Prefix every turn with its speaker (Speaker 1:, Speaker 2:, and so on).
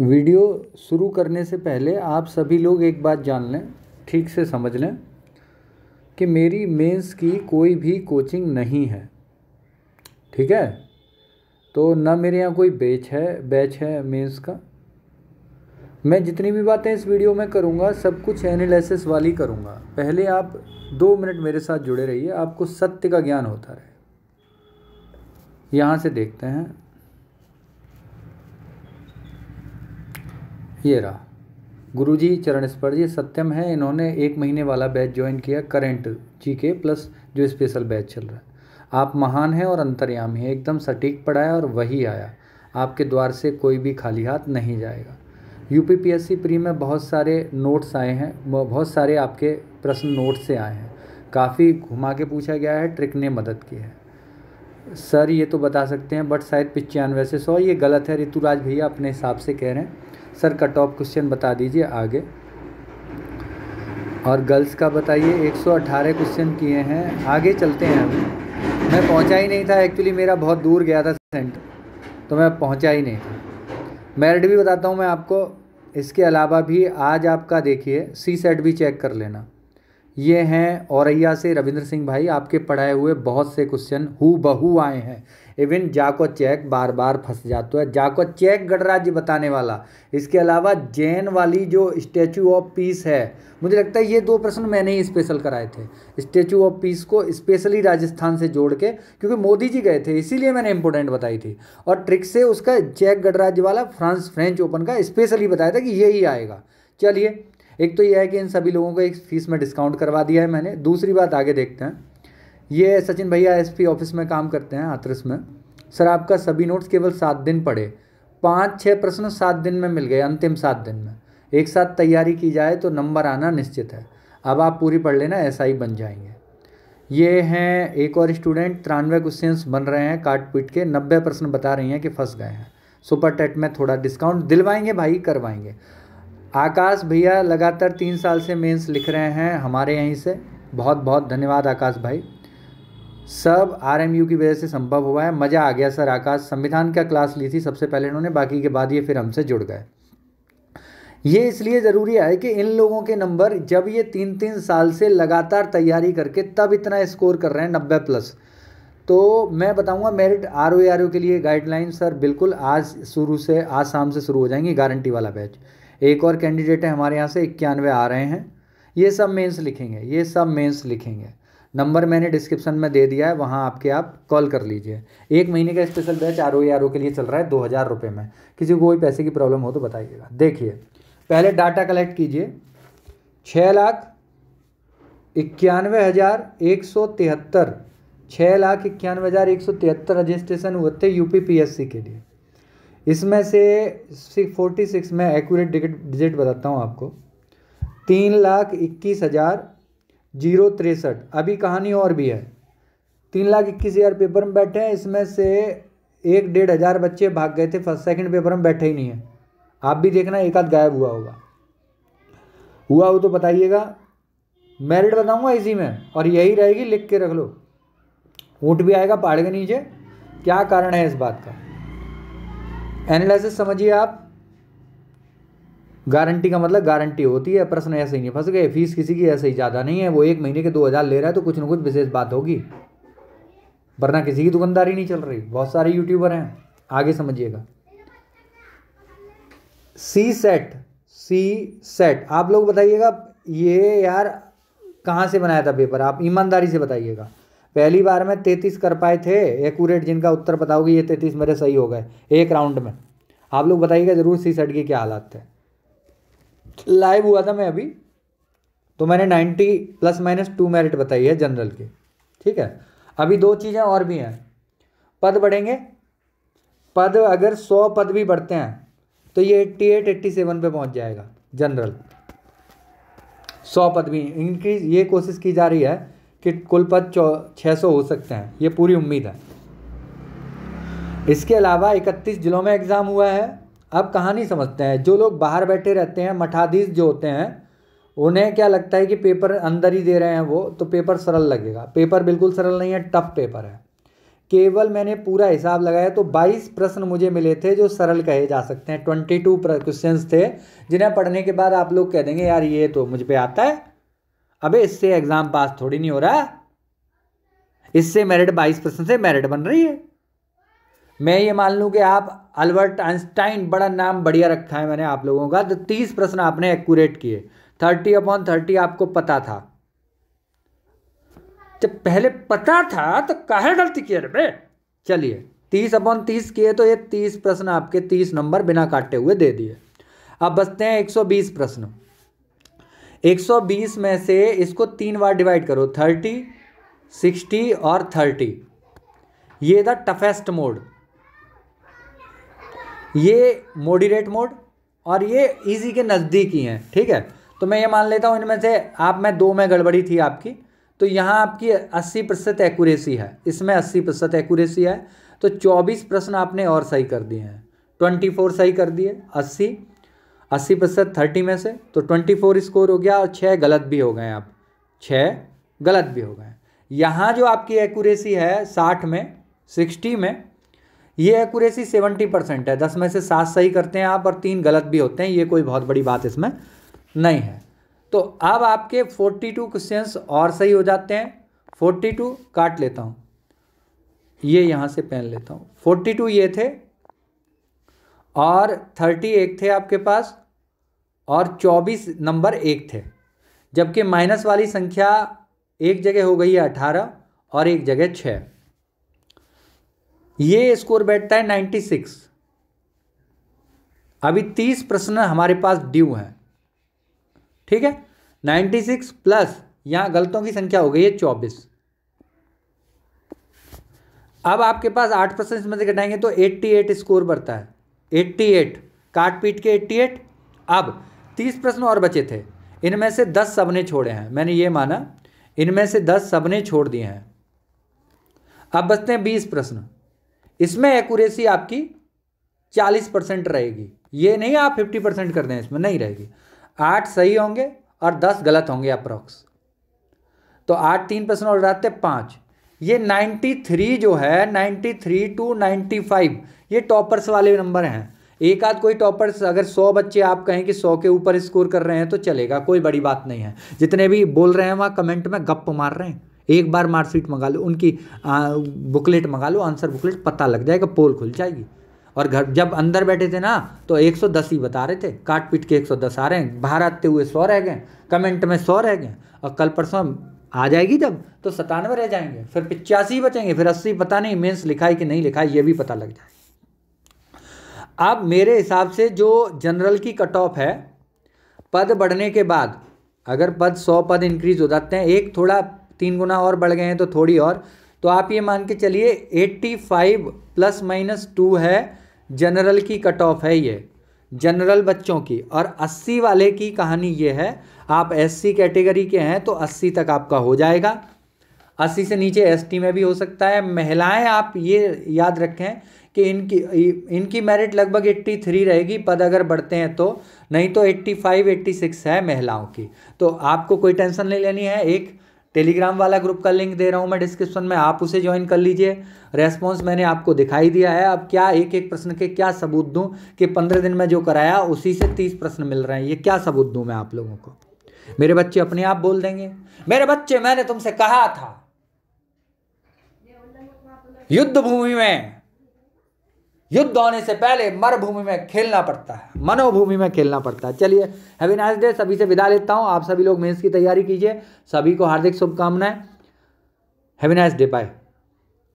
Speaker 1: video शुरू करने से पहले आप सभी लोग एक बात जान लें ठीक से समझ लें कि मेरी मेंस की कोई भी कोचिंग नहीं है ठीक है तो ना मेरे यहाँ कोई बैच है बैच है मेंस का मैं जितनी भी बातें इस वीडियो में करूँगा सब कुछ एनालिसिस वाली करूँगा पहले आप दो मिनट मेरे साथ जुड़े रहिए आपको सत्य का ज्ञान होता रहे यहाँ से देखते हैं ये रहा गुरुजी चरण स्पर्श ये सत्यम है इन्होंने एक महीने वाला बैच ज्वाइन किया करेंट जी के प्लस जो स्पेशल बैच चल रहा है आप महान हैं और अंतर्यामी हैं एकदम सटीक पढ़ाया और वही आया आपके द्वार से कोई भी खाली हाथ नहीं जाएगा U P P S C pre में बहुत सारे नोट्स आए हैं बहुत सारे आपके प्रश्न नोट्स से आए हैं काफ़ी घुमा के पूछा गया है ट्रिक ने मदद की है सर ये तो बता सकते हैं बट शायद पिचानवे से सौ ये गलत है ऋतुराज भैया अपने हिसाब से कह रहे हैं सर का टॉप क्वेश्चन बता दीजिए आगे और गर्ल्स का बताइए 118 क्वेश्चन किए हैं आगे चलते हैं हम मैं पहुंचा ही नहीं था एक्चुअली मेरा बहुत दूर गया था सेंटर तो मैं पहुंचा ही नहीं था मेरिट भी बताता हूँ मैं आपको इसके अलावा भी आज आपका देखिए सी सेट भी चेक कर लेना ये हैं औरैया से रविंद्र सिंह भाई आपके पढ़ाए हुए बहुत से क्वेश्चन हु बहू आए हैं इवन जाको चेक बार बार फंस जाता है जाको चेक गणराज्य बताने वाला इसके अलावा जैन वाली जो स्टैचू ऑफ पीस है मुझे लगता है ये दो प्रश्न मैंने ही स्पेशल कराए थे स्टैचू ऑफ पीस को स्पेशली राजस्थान से जोड़ के क्योंकि मोदी जी गए थे इसीलिए मैंने इंपॉर्टेंट बताई थी और ट्रिक से उसका चेक गणराज्य वाला फ्रांस फ्रेंच ओपन का स्पेशली बताया था कि यही आएगा चलिए एक तो यह है कि इन सभी लोगों को एक फ़ीस में डिस्काउंट करवा दिया है मैंने दूसरी बात आगे देखते हैं ये सचिन भैया एसपी ऑफिस में काम करते हैं हाथरस में सर आपका सभी नोट्स केवल सात दिन पड़े पाँच छः प्रश्न सात दिन में मिल गए अंतिम सात दिन में एक साथ तैयारी की जाए तो नंबर आना निश्चित है अब आप पूरी पढ़ लेना ऐसा ही बन जाएंगे ये हैं एक और स्टूडेंट तिरानवे क्वेश्चंस बन रहे हैं काट पीट के नब्बे प्रश्न बता रही हैं कि फंस गए हैं सुपर टेट में थोड़ा डिस्काउंट दिलवाएंगे भाई करवाएंगे आकाश भैया लगातार तीन साल से मेंस लिख रहे हैं हमारे यहीं से बहुत बहुत धन्यवाद आकाश भाई सब आर की वजह से संभव हुआ है मज़ा आ गया सर आकाश संविधान का क्लास ली थी सबसे पहले इन्होंने बाकी के बाद ये फिर हमसे जुड़ गए ये इसलिए ज़रूरी है कि इन लोगों के नंबर जब ये तीन तीन साल से लगातार तैयारी करके तब इतना स्कोर कर रहे हैं नब्बे प्लस तो मैं बताऊंगा मेरिट आर ओ के लिए गाइडलाइन सर बिल्कुल आज शुरू से आज शाम से शुरू हो जाएंगी गारंटी वाला बैच एक और कैंडिडेट है हमारे यहाँ से इक्यानवे आ रहे हैं ये सब मेंस लिखेंगे ये सब मेंस लिखेंगे नंबर मैंने डिस्क्रिप्शन में दे दिया है वहाँ आपके आप कॉल कर लीजिए एक महीने का special batch R O R O लिए चल रहा है दो हज़ार रुपये में किसी को कोई पैसे की प्रॉब्लम हो तो बताइएगा देखिए पहले डाटा कलेक्ट कीजिए छः लाख इक्यानवे हज़ार एक सौ तिहत्तर छः लाख इक्यानवे हज़ार एक सौ तिहत्तर रजिस्ट्रेशन हुए थे U P P S C के लिए इसमें से फोर्टी सिक्स में एक्यूरेट डिजिट डिजिट बताता हूँ आपको तीन लाख इक्कीस हज़ार जीरो तिरसठ अभी कहानी और भी है तीन लाख इक्कीस हज़ार पेपर में बैठे हैं इसमें से एक डेढ़ हज़ार बच्चे भाग गए थे फर्स्ट सेकंड पेपर में बैठे ही नहीं है आप भी देखना एक आध गायब हुआ होगा हुआ हो तो बताइएगा मेरिट बताऊंगा इसी में और यही रहेगी लिख के रख लो ऊँट भी आएगा पहाड़ के नीचे क्या कारण है इस बात का एनालिसिस समझिए आप गारंटी का मतलब गारंटी होती है प्रश्न ऐसे ही नहीं फंस गए फीस किसी की ऐसे ही ज़्यादा नहीं है वो एक महीने के दो हज़ार ले रहा है तो कुछ ना कुछ विशेष बात होगी वरना किसी की दुकानदारी नहीं चल रही बहुत सारे यूट्यूबर हैं आगे समझिएगा सी सेट सी सेट आप लोग बताइएगा ये यार कहाँ से बनाया था पेपर आप ईमानदारी से बताइएगा पहली बार में तैतीस कर पाए थे एकूरेट जिनका उत्तर बताओगे ये तैतीस मेरे सही हो गए एक राउंड में आप लोग बताइएगा ज़रूर सी सेट के क्या हालात थे लाइव हुआ था मैं अभी तो मैंने ninety plus minus two merit बताई है जनरल की ठीक है अभी दो चीज़ें और भी हैं पद बढ़ेंगे पद अगर सौ पद भी बढ़ते हैं तो ये एट्टी एट एट्टी सेवन पर पहुँच जाएगा जनरल सौ पद भी इंक्रीज ये कोशिश की जा रही है कि कुल पद छः सौ हो सकते हैं ये पूरी उम्मीद है इसके अलावा 31 जिलों में एग्ज़ाम हुआ है अब कहानी समझते हैं जो लोग बाहर बैठे रहते हैं मठाधीश जो होते हैं उन्हें क्या लगता है कि पेपर अंदर ही दे रहे हैं वो तो पेपर सरल लगेगा पेपर बिल्कुल सरल नहीं है टफ पेपर है केवल मैंने पूरा हिसाब लगाया तो 22 प्रश्न मुझे मिले थे जो सरल कहे जा सकते हैं 22 टू क्वेश्चन थे जिन्हें पढ़ने के बाद आप लोग कह देंगे यार ये तो मुझ पर आता है अबे इससे एग्ज़ाम पास थोड़ी नहीं हो रहा इससे मेरिट बाईस परसेंट से मेरिट बन रही है मैं ये मान लूँ कि आप अल्बर्ट आइंस्टाइन बड़ा नाम बढ़िया रखा है मैंने आप लोगों का तो तीस प्रश्न आपने एक्यूरेट किए थर्टी अपॉन थर्टी आपको पता था जब पहले पता था तो काहे गलती किए रे चलिए तीस अपॉन तीस किए तो ये तीस प्रश्न आपके तीस नंबर बिना काटे हुए दे दिए अब बचते हैं एक सौ बीस प्रश्न 120 में से इसको तीन बार डिवाइड करो 30, 60 और 30 ये द टफेस्ट मोड ये मोडिरेट मोड और ये इजी के नज़दीक ही हैं ठीक है तो मैं ये मान लेता हूँ इनमें से आप में दो में गड़बड़ी थी आपकी तो यहाँ आपकी 80 प्रतिशत एक्यूरेसी है इसमें 80 प्रतिशत एक्यूरेसी है तो 24 प्रश्न आपने और सही कर दिए हैं 24 सही कर दिए अस्सी प्रतिशत थर्टी में से तो ट्वेंटी फोर स्कोर हो गया और छः गलत भी हो गए आप छः गलत भी हो गए यहाँ जो आपकी एक्यूरेसी है साठ में सिक्सटी में ये एक्यूरेसी सेवेंटी परसेंट है दस में से सात सही करते हैं आप और तीन गलत भी होते हैं ये कोई बहुत बड़ी बात इसमें नहीं है तो अब आपके फोर्टी टू क्वेश्चन और सही हो जाते हैं फोर्टी टू काट लेता हूँ ये यहाँ से पहन लेता हूँ फोर्टी टू ये थे और थर्टी एक थे आपके पास और चौबीस नंबर एक थे जबकि माइनस वाली संख्या एक जगह हो गई है अठारह और एक जगह छः ये स्कोर बैठता है नाइन्टी सिक्स अभी तीस प्रश्न हमारे पास ड्यू हैं ठीक है नाइन्टी सिक्स प्लस यहाँ गलतों की संख्या हो गई है चौबीस अब आपके पास आठ प्रश्न इसमें से घटाएंगे तो एट्टी एट स्कोर बढ़ता है एट्टी एट काट पीट के एट्टी एट अब तीस प्रश्न और बचे थे इनमें से दस सबने छोड़े हैं मैंने ये माना इनमें से दस सबने छोड़ दिए हैं अब बचते हैं बीस प्रश्न इसमें एक्यूरेसी आपकी चालीस परसेंट रहेगी ये नहीं आप फिफ्टी परसेंट कर दें इसमें नहीं रहेगी आठ सही होंगे और दस गलत होंगे अप्रॉक्स तो आठ तीन प्रश्न और रहते पाँच ये 93 जो है 93 टू 95 ये टॉपर्स वाले नंबर हैं एक आध कोई टॉपर्स अगर सौ बच्चे आप कहें कि सौ के ऊपर स्कोर कर रहे हैं तो चलेगा कोई बड़ी बात नहीं है जितने भी बोल रहे हैं वहाँ कमेंट में गप मार रहे हैं एक बार मार्कशीट मंगा लो उनकी आ, बुकलेट मंगा लो आंसर बुकलेट पता लग जाएगा पोल खुल जाएगी और घर जब अंदर बैठे थे ना तो 110 ही बता रहे थे काट पीट के 110 आ रहे हैं बाहर आते हुए सौ रह गए कमेंट में सौ रह गए और कल परसों आ जाएगी जब तो सतानवे रह जाएंगे फिर पिचासी बचेंगे फिर अस्सी पता नहीं मीन्स है कि नहीं लिखा है ये भी पता लग जाए अब मेरे हिसाब से जो जनरल की कट ऑफ है पद बढ़ने के बाद अगर पद सौ पद इंक्रीज हो जाते हैं एक थोड़ा तीन गुना और बढ़ गए हैं तो थोड़ी और तो आप ये मान के चलिए फाइव प्लस माइनस टू है जनरल की कट ऑफ है ये जनरल बच्चों की और 80 वाले की कहानी ये है आप एससी कैटेगरी के हैं तो 80 तक आपका हो जाएगा 80 से नीचे एसटी में भी हो सकता है महिलाएं आप ये याद रखें कि इनकी इनकी मेरिट लगभग 83 रहेगी पद अगर बढ़ते हैं तो नहीं तो 85 86 है महिलाओं की तो आपको कोई टेंशन नहीं लेनी है एक टेलीग्राम वाला ग्रुप का लिंक दे रहा हूँ मैं डिस्क्रिप्शन में आप उसे ज्वाइन कर लीजिए रेस्पॉन्स मैंने आपको दिखाई दिया है अब क्या एक एक प्रश्न के क्या सबूत दूँ कि पंद्रह दिन में जो कराया उसी से तीस प्रश्न मिल रहे हैं ये क्या सबूत दूँ मैं आप लोगों को मेरे बच्चे अपने आप बोल देंगे मेरे बच्चे मैंने तुमसे कहा था युद्ध भूमि में युद्ध होने से पहले मरभूमि में खेलना पड़ता है मनोभूमि में खेलना पड़ता है चलिए हैवी नाइस डे सभी से विदा लेता हूँ आप सभी लोग मेंस की तैयारी कीजिए सभी को हार्दिक शुभकामनाएं हैवी नाइस डे बाय